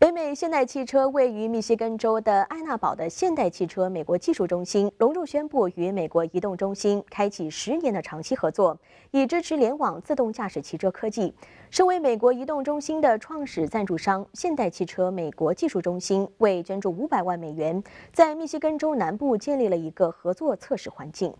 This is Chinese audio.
北美现代汽车位于密歇根州的爱纳堡的现代汽车美国技术中心，隆重宣布与美国移动中心开启十年的长期合作，以支持联网自动驾驶汽车科技。身为美国移动中心的创始赞助商，现代汽车美国技术中心为捐助五百万美元，在密歇根州南部建立了一个合作测试环境。